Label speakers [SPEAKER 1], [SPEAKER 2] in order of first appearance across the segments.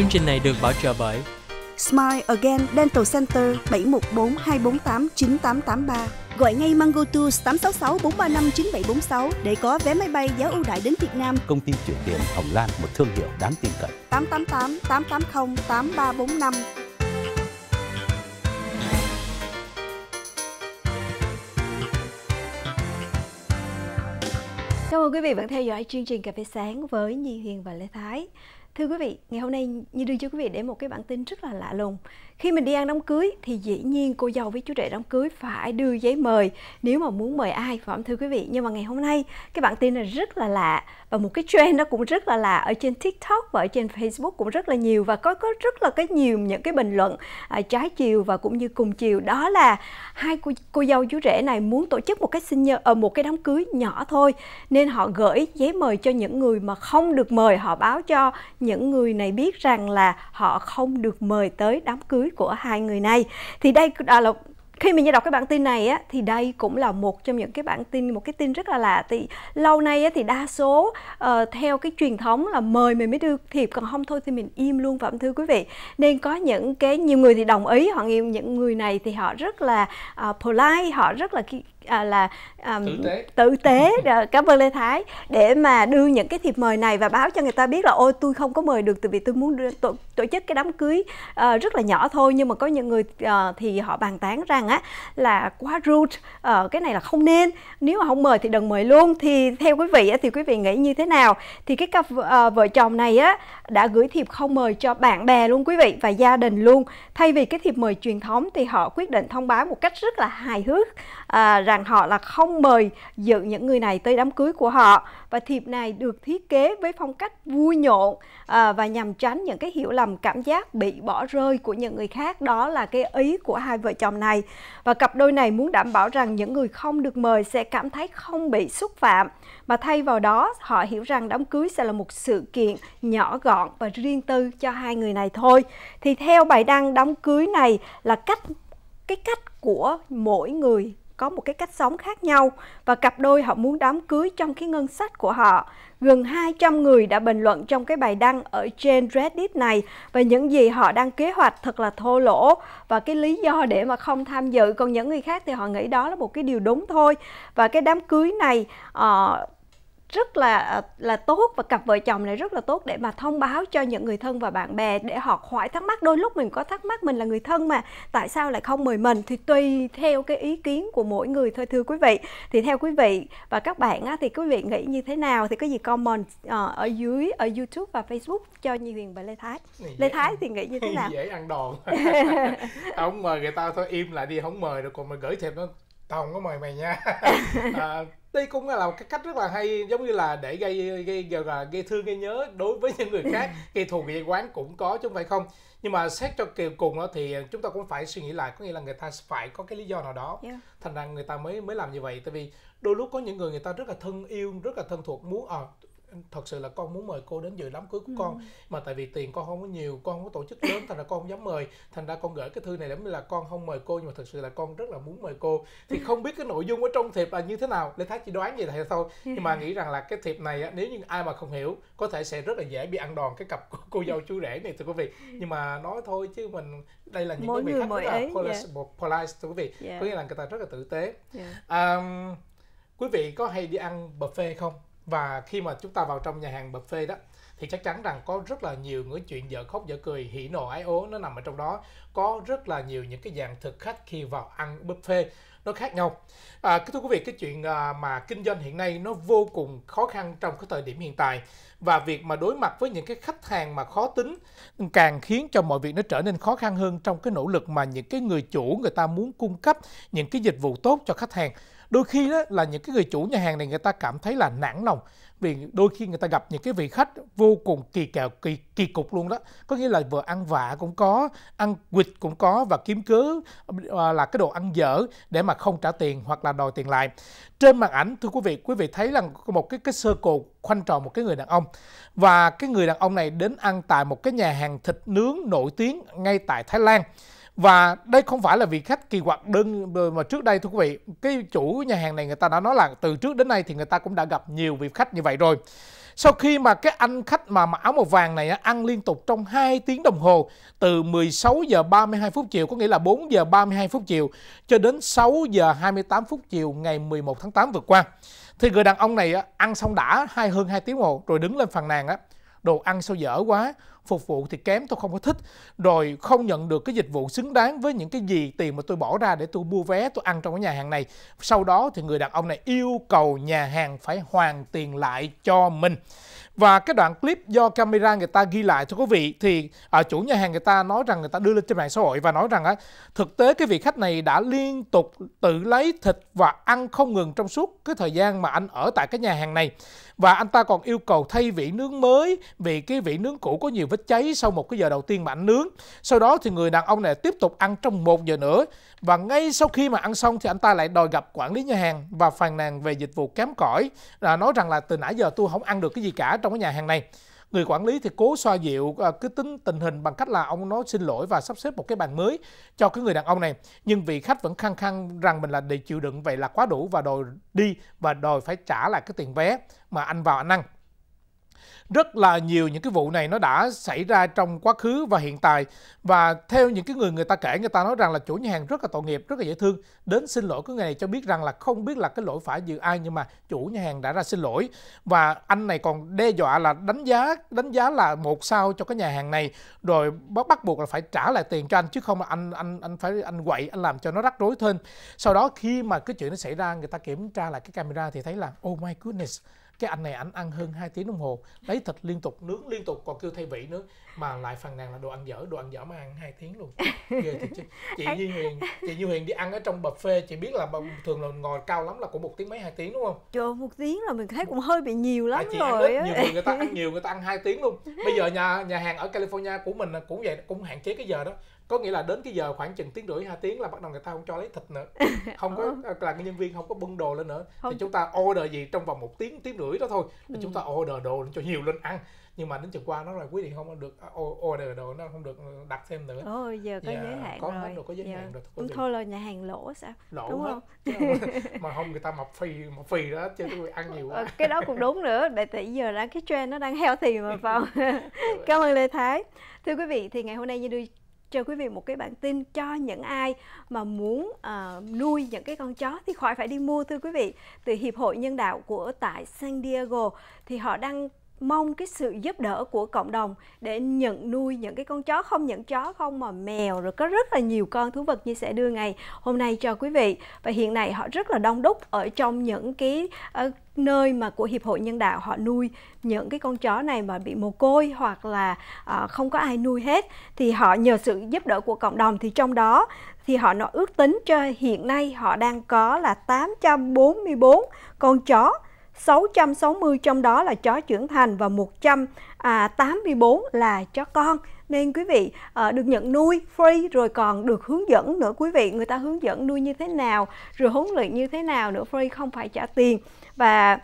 [SPEAKER 1] Chương trình này được bảo trợ bởi
[SPEAKER 2] Smile Again Dental Center 714 248 9883. Gọi ngay Mango Tours 866 435 9746 để có vé máy bay giá ưu đãi đến Việt Nam.
[SPEAKER 1] Công ty chuyển tiền Hồng Lan, một thương hiệu đáng tin cậy.
[SPEAKER 2] 888 880 8345. Cảm ơn quý vị vẫn theo dõi chương trình Cà phê sáng với Nhi Huyền và Lê Thái. Thưa quý vị, ngày hôm nay Như đưa cho quý vị để một cái bản tin rất là lạ lùng. Khi mình đi ăn đám cưới thì dĩ nhiên cô dâu với chú rể đám cưới phải đưa giấy mời nếu mà muốn mời ai, phải không thưa quý vị? Nhưng mà ngày hôm nay cái bản tin là rất là lạ và một cái trend nó cũng rất là lạ ở trên TikTok và ở trên Facebook cũng rất là nhiều và có có rất là cái nhiều những cái bình luận à, trái chiều và cũng như cùng chiều đó là hai cô cô dâu chú rể này muốn tổ chức một cái sinh nhật ở ờ, một cái đám cưới nhỏ thôi nên họ gửi giấy mời cho những người mà không được mời họ báo cho những những người này biết rằng là họ không được mời tới đám cưới của hai người này thì đây à, là khi mình nghe đọc cái bản tin này á thì đây cũng là một trong những cái bản tin một cái tin rất là lạ thì lâu nay á thì đa số uh, theo cái truyền thống là mời mình mới đưa thiệp còn không thôi thì mình im luôn phẩm thưa quý vị nên có những cái nhiều người thì đồng ý họ yêu những người này thì họ rất là uh, polite họ rất là à, là um, tử tế, tử tế cảm ơn lê thái để mà đưa những cái thiệp mời này và báo cho người ta biết là ôi tôi không có mời được từ vì tôi muốn đưa, tổ, tổ chức cái đám cưới uh, rất là nhỏ thôi nhưng mà có những người uh, thì họ bàn tán rằng á là quá rude uh, cái này là không nên nếu mà không mời thì đừng mời luôn thì theo quý vị á, thì quý vị nghĩ như thế nào thì cái cặp uh, vợ chồng này á đã gửi thiệp không mời cho bạn bè luôn quý vị và gia đình luôn thay vì cái thiệp mời truyền thống thì họ quyết định thông báo một cách rất là hài hước uh, rằng họ là không mời dự những người này tới đám cưới của họ và thiệp này được thiết kế với phong cách vui nhộn à, và nhằm tránh những cái hiểu lầm cảm giác bị bỏ rơi của những người khác đó là cái ý của hai vợ chồng này và cặp đôi này muốn đảm bảo rằng những người không được mời sẽ cảm thấy không bị xúc phạm mà thay vào đó họ hiểu rằng đám cưới sẽ là một sự kiện nhỏ gọn và riêng tư cho hai người này thôi thì theo bài đăng đám cưới này là cách cái cách của mỗi người có một cái cách sống khác nhau và cặp đôi họ muốn đám cưới trong cái ngân sách của họ. Gần 200 người đã bình luận trong cái bài đăng ở trên Reddit này về những gì họ đang kế hoạch thật là thô lỗ và cái lý do để mà không tham dự. Còn những người khác thì họ nghĩ đó là một cái điều đúng thôi. Và cái đám cưới này uh, rất là ờ, là tốt và cặp vợ chồng này rất là tốt để mà thông báo cho những người thân và bạn bè để họ hỏi thắc mắc đôi lúc mình có thắc mắc mình là người thân mà tại sao lại không mời mình thì tùy theo cái ý kiến của mỗi người thôi thưa quý vị thì theo quý vị và các bạn á, thì quý vị nghĩ như thế nào thì có gì comment ờ, ở dưới ở YouTube và Facebook cho Nhi Huyền và Lê Thái Lê Thái thì nghĩ như thế nào dễ ăn đòn
[SPEAKER 1] không mời người ta thôi im lại đi không mời rồi còn mà gửi thêm nó tao không có mời mày nha à, đây cũng là một cái cách rất là hay giống như là để gây gây gọi là gây thương gây nhớ đối với những người khác gây thù gây quán cũng có chứ không phải không nhưng mà xét cho kiều cùng đó thì chúng ta cũng phải suy nghĩ lại có nghĩa là người ta phải có cái lý do nào đó yeah. thành ra người ta mới mới làm như vậy tại vì đôi lúc có những người người ta rất là thân yêu rất là thân thuộc muốn à, thật sự là con muốn mời cô đến dự đám cưới của ừ. con mà tại vì tiền con không có nhiều con không có tổ chức lớn thành ra con không dám mời thành ra con gửi cái thư này để là con không mời cô nhưng mà thật sự là con rất là muốn mời cô thì ừ. không biết cái nội dung ở trong thiệp là như thế nào lê thái chỉ đoán vậy thôi thôi nhưng mà nghĩ rằng là cái thiệp này á nếu như ai mà không hiểu có thể sẽ rất là dễ bị ăn đòn cái cặp của cô dâu chú rể này thưa quý vị ừ. nhưng mà nói thôi chứ mình đây là những Mỗi cái vị khách rất là dạ. polite, yeah. polite thưa quý vị yeah. Dạ. có nghĩa là người ta rất là tử tế yeah. Dạ. um, quý vị có hay đi ăn buffet không và khi mà chúng ta vào trong nhà hàng buffet đó thì chắc chắn rằng có rất là nhiều những chuyện dở khóc dở cười hỉ nộ ái ố nó nằm ở trong đó có rất là nhiều những cái dạng thực khách khi vào ăn buffet nó khác nhau à, thưa quý vị cái chuyện à, mà kinh doanh hiện nay nó vô cùng khó khăn trong cái thời điểm hiện tại và việc mà đối mặt với những cái khách hàng mà khó tính càng khiến cho mọi việc nó trở nên khó khăn hơn trong cái nỗ lực mà những cái người chủ người ta muốn cung cấp những cái dịch vụ tốt cho khách hàng đôi khi đó là những cái người chủ nhà hàng này người ta cảm thấy là nản lòng vì đôi khi người ta gặp những cái vị khách vô cùng kỳ kẹo kỳ kỳ cục luôn đó có nghĩa là vừa ăn vạ cũng có ăn quỵt cũng có và kiếm cớ ờ, là cái đồ ăn dở để mà không trả tiền hoặc là đòi tiền lại trên màn ảnh thưa quý vị quý vị thấy là một cái cái sơ cồ khoanh tròn một cái người đàn ông và cái người đàn ông này đến ăn tại một cái nhà hàng thịt nướng nổi tiếng ngay tại Thái Lan và đây không phải là vị khách kỳ quặc đơn mà trước đây thưa quý vị cái chủ nhà hàng này người ta đã nói là từ trước đến nay thì người ta cũng đã gặp nhiều vị khách như vậy rồi sau khi mà cái anh khách mà mặc áo màu vàng này ăn liên tục trong 2 tiếng đồng hồ từ 16 giờ 32 phút chiều có nghĩa là 4 giờ 32 phút chiều cho đến 6 giờ 28 phút chiều ngày 11 tháng 8 vừa qua thì người đàn ông này ăn xong đã hai hơn 2 tiếng đồng hồ rồi đứng lên phàn nàn á đồ ăn sao dở quá phục vụ thì kém tôi không có thích rồi không nhận được cái dịch vụ xứng đáng với những cái gì tiền mà tôi bỏ ra để tôi mua vé tôi ăn trong cái nhà hàng này sau đó thì người đàn ông này yêu cầu nhà hàng phải hoàn tiền lại cho mình và cái đoạn clip do camera người ta ghi lại thưa quý vị thì ở à, chủ nhà hàng người ta nói rằng người ta đưa lên trên mạng xã hội và nói rằng á, thực tế cái vị khách này đã liên tục tự lấy thịt và ăn không ngừng trong suốt cái thời gian mà anh ở tại cái nhà hàng này. Và anh ta còn yêu cầu thay vị nướng mới vì cái vị nướng cũ có nhiều vết cháy sau một cái giờ đầu tiên mà anh nướng. Sau đó thì người đàn ông này tiếp tục ăn trong một giờ nữa và ngay sau khi mà ăn xong thì anh ta lại đòi gặp quản lý nhà hàng và phàn nàn về dịch vụ kém cỏi, là nói rằng là từ nãy giờ tôi không ăn được cái gì cả trong cái nhà hàng này. Người quản lý thì cố xoa dịu ờ, cứ tính tình hình bằng cách là ông nói xin lỗi và sắp xếp một cái bàn mới cho cái người đàn ông này. Nhưng vị khách vẫn khăng khăng rằng mình là để chịu đựng vậy là quá đủ và đòi đi và đòi phải trả lại cái tiền vé mà anh vào anh ăn. Rất là nhiều những cái vụ này nó đã xảy ra trong quá khứ và hiện tại và theo những cái người người ta kể người ta nói rằng là chủ nhà hàng rất là tội nghiệp, rất là dễ thương đến xin lỗi cái người này cho biết rằng là không biết là cái lỗi phải dự ai nhưng mà chủ nhà hàng đã ra xin lỗi và anh này còn đe dọa là đánh giá đánh giá là một sao cho cái nhà hàng này rồi bắt buộc là phải trả lại tiền cho anh chứ không là anh anh anh phải anh quậy anh làm cho nó rắc rối thêm. Sau đó khi mà cái chuyện nó xảy ra người ta kiểm tra lại cái camera thì thấy là oh my goodness cái anh này anh ăn hơn 2 tiếng đồng hồ lấy thịt liên tục nướng liên tục còn kêu thay vị nữa mà lại phần nào là đồ ăn dở đồ ăn dở mà ăn hai tiếng luôn ghê thiệt chứ chị như huyền chị như huyền đi ăn ở trong buffet chị biết là thường là ngồi cao lắm là cũng một tiếng mấy hai tiếng đúng không
[SPEAKER 2] trời một tiếng là mình thấy cũng hơi bị nhiều lắm à, chị rồi ăn nhiều người, người
[SPEAKER 1] ta ăn nhiều người ta ăn hai tiếng luôn bây giờ nhà nhà hàng ở california của mình cũng vậy cũng hạn chế cái giờ đó có nghĩa là đến cái giờ khoảng chừng tiếng rưỡi hai tiếng là bắt đầu người ta không cho lấy thịt nữa không có ừ. à, là cái nhân viên không có bưng đồ lên nữa không. thì chúng ta order gì trong vòng một tiếng tiếng rưỡi đó thôi ừ. chúng ta order đồ cho nhiều lên ăn nhưng mà đến chừng qua nó là quý vị không được À, order đồ nó không được đặt thêm nữa Ồ, giờ có yeah, dạ, giới hạn có rồi. hết có giới yeah. hạn rồi thôi,
[SPEAKER 2] là nhà hàng lỗ sao lỗ đúng không
[SPEAKER 1] mà không người ta mập phì mập phì đó chứ tôi ăn nhiều quá ờ, cái đó cũng
[SPEAKER 2] đúng nữa để tại giờ là cái trend nó đang heo thì mà vào cảm ơn lê thái thưa quý vị thì ngày hôm nay như đưa cho quý vị một cái bản tin cho những ai mà muốn uh, nuôi những cái con chó thì khỏi phải đi mua thưa quý vị từ hiệp hội nhân đạo của tại San Diego thì họ đang mong cái sự giúp đỡ của cộng đồng để nhận nuôi những cái con chó không những chó không mà mèo rồi có rất là nhiều con thú vật như sẽ đưa ngày hôm nay cho quý vị và hiện nay họ rất là đông đúc ở trong những cái uh, nơi mà của hiệp hội nhân đạo họ nuôi những cái con chó này mà bị mồ côi hoặc là uh, không có ai nuôi hết thì họ nhờ sự giúp đỡ của cộng đồng thì trong đó thì họ nó ước tính cho hiện nay họ đang có là 844 con chó 660 trong đó là chó trưởng thành và 184 à, là chó con nên quý vị ờ, được nhận nuôi free rồi còn được hướng dẫn nữa quý vị người ta hướng dẫn nuôi như thế nào rồi huấn luyện như thế nào nữa free không phải trả tiền và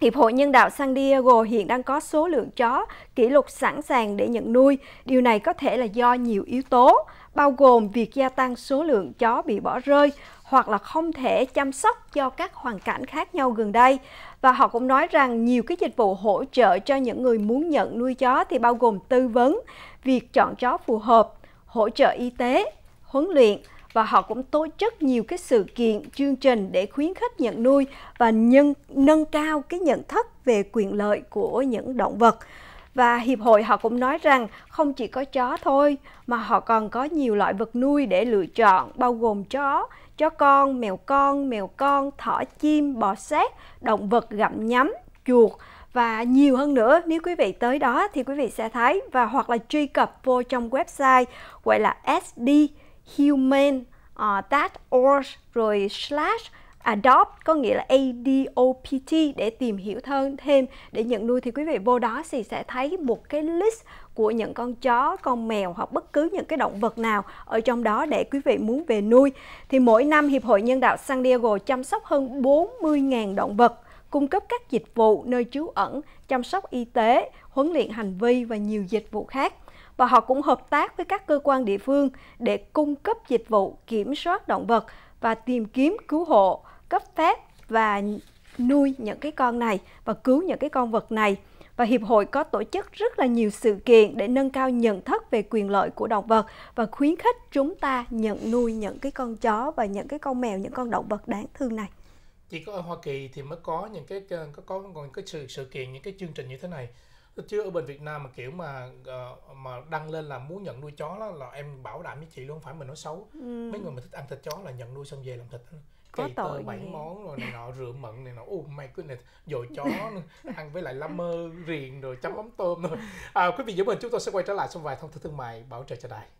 [SPEAKER 2] Hiệp hội Nhân đạo San Diego hiện đang có số lượng chó kỷ lục sẵn sàng để nhận nuôi. Điều này có thể là do nhiều yếu tố bao gồm việc gia tăng số lượng chó bị bỏ rơi hoặc là không thể chăm sóc do các hoàn cảnh khác nhau gần đây. Và họ cũng nói rằng nhiều cái dịch vụ hỗ trợ cho những người muốn nhận nuôi chó thì bao gồm tư vấn, việc chọn chó phù hợp, hỗ trợ y tế, huấn luyện và họ cũng tổ chức nhiều cái sự kiện, chương trình để khuyến khích nhận nuôi và nhân, nâng cao cái nhận thức về quyền lợi của những động vật. Và hiệp hội họ cũng nói rằng không chỉ có chó thôi mà họ còn có nhiều loại vật nuôi để lựa chọn bao gồm chó, chó con, mèo con, mèo con, thỏ chim, bò sát, động vật gặm nhấm, chuột và nhiều hơn nữa nếu quý vị tới đó thì quý vị sẽ thấy và hoặc là truy cập vô trong website gọi là sd human that ờ, org rồi slash adopt có nghĩa là ADOPT để tìm hiểu hơn thêm để nhận nuôi thì quý vị vô đó thì sẽ thấy một cái list của những con chó, con mèo hoặc bất cứ những cái động vật nào ở trong đó để quý vị muốn về nuôi. Thì mỗi năm Hiệp hội Nhân đạo San Diego chăm sóc hơn 40.000 động vật, cung cấp các dịch vụ nơi trú ẩn, chăm sóc y tế, huấn luyện hành vi và nhiều dịch vụ khác và họ cũng hợp tác với các cơ quan địa phương để cung cấp dịch vụ kiểm soát động vật và tìm kiếm cứu hộ cấp phép và nuôi những cái con này và cứu những cái con vật này và hiệp hội có tổ chức rất là nhiều sự kiện để nâng cao nhận thức về quyền lợi của động vật và khuyến khích chúng ta nhận nuôi những cái con chó và những cái con mèo những con động vật đáng thương này
[SPEAKER 1] chỉ có ở Hoa Kỳ thì mới có những cái ờ, có có còn cái sự sự kiện những cái chương trình như thế này chứ ở bên Việt Nam mà kiểu mà ờ, mà đăng lên là muốn nhận nuôi chó đó là em bảo đảm với chị luôn phải mình nói xấu ừ. mấy người mà thích ăn thịt chó là nhận nuôi xong về làm thịt có tội bảy món rồi này nọ rượu mận này nọ oh my goodness dồi chó ăn với lại lâm mơ riền rồi chấm ống tôm rồi à, quý vị giữ mình chúng tôi sẽ quay trở lại sau vài thông tin thương mại bảo trợ cho đài